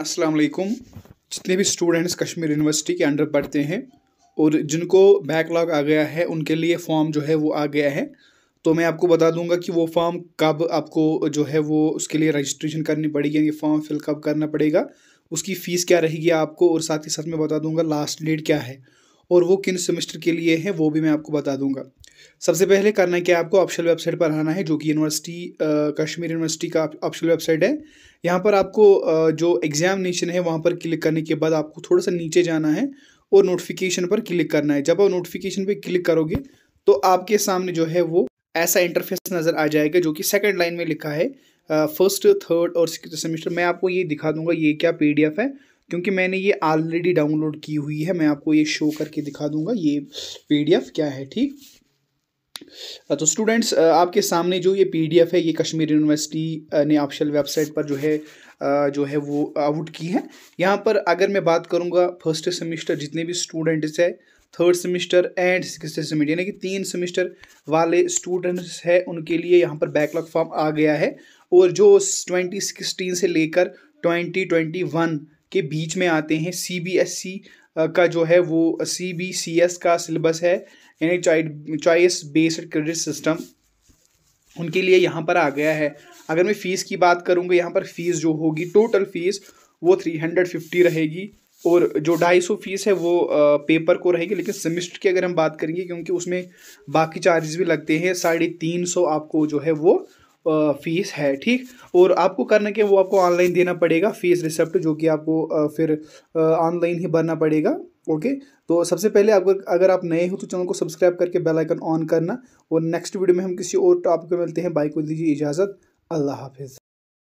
अस्सलाम वालेकुम जितने भी स्टूडेंट्स कश्मीर यूनिवर्सिटी के अंडर पढ़ते हैं और जिनको बैकलॉग आ गया है उनके लिए फॉर्म जो है वो आ गया है तो मैं आपको बता दूंगा कि वो फॉर्म कब आपको जो है वो उसके लिए रजिस्ट्रेशन करनी पड़ेगी यानी फॉर्म फिल कब करना पड़ेगा उसकी फ़ीस क्या रहेगी आपको और साथ ही साथ मैं बता दूँगा लास्ट डेट क्या है और वो किन सेमेस्टर के लिए है वो भी मैं आपको बता दूँगा सबसे पहले करना क्या आपको ऑप्शनल वेबसाइट पर आना है जो कि यूनिवर्सिटी कश्मीर यूनिवर्सिटी का ऑप्शनल वेबसाइट है यहाँ पर आपको जो एग्जामिनेशन है वहाँ पर क्लिक करने के बाद आपको थोड़ा सा नीचे जाना है और नोटिफिकेशन पर क्लिक करना है जब आप नोटिफिकेशन पर क्लिक करोगे तो आपके सामने जो है वो ऐसा इंटरफेस नज़र आ जाएगा जो कि सेकंड लाइन में लिखा है फर्स्ट थर्ड और सिक्स सेमेस्टर मैं आपको ये दिखा दूंगा ये क्या पीडीएफ है क्योंकि मैंने ये ऑलरेडी डाउनलोड की हुई है मैं आपको ये शो करके दिखा दूंगा ये पीडीएफ क्या है ठीक तो स्टूडेंट्स आपके सामने जो ये पीडीएफ है ये कश्मीर यूनिवर्सिटी ने ऑफिशियल वेबसाइट पर जो है जो है वो आउट की है यहाँ पर अगर मैं बात करूँगा फर्स्ट सेमिस्टर जितने भी स्टूडेंट्स है third semester and six semester यानी कि तीन सेमिस्टर वाले स्टूडेंट्स है उनके लिए यहाँ पर बैकलॉग फॉर्म आ गया है और जो ट्वेंटी सिक्सटीन से लेकर ट्वेंटी ट्वेंटी वन के बीच में आते हैं सी का जो है वो सी का सिलेबस है यानी चॉइस बेस्ड क्रेडिट सिस्टम उनके लिए यहाँ पर आ गया है अगर मैं फ़ीस की बात करूँगा यहाँ पर फ़ीस जो होगी टोटल फ़ीस वो थ्री हंड्रेड फिफ्टी रहेगी और जो ढाई सौ फीस है वो पेपर को रहेगी लेकिन सेमिस्टर की अगर हम बात करेंगे क्योंकि उसमें बाकी चार्जेस भी लगते हैं साढ़े तीन सौ आपको जो है वो फ़ीस है ठीक और आपको करना के वो आपको ऑनलाइन देना पड़ेगा फ़ीस रिसिप्ट जो कि आपको फिर ऑनलाइन ही भरना पड़ेगा ओके तो सबसे पहले आप अगर आप नए हो तो चैनल को सब्सक्राइब करके बेल आइकन ऑन करना और नेक्स्ट वीडियो में हम किसी और टॉपिक पर मिलते हैं बाइक को दीजिए इजाज़त अल्लाह हाफिज़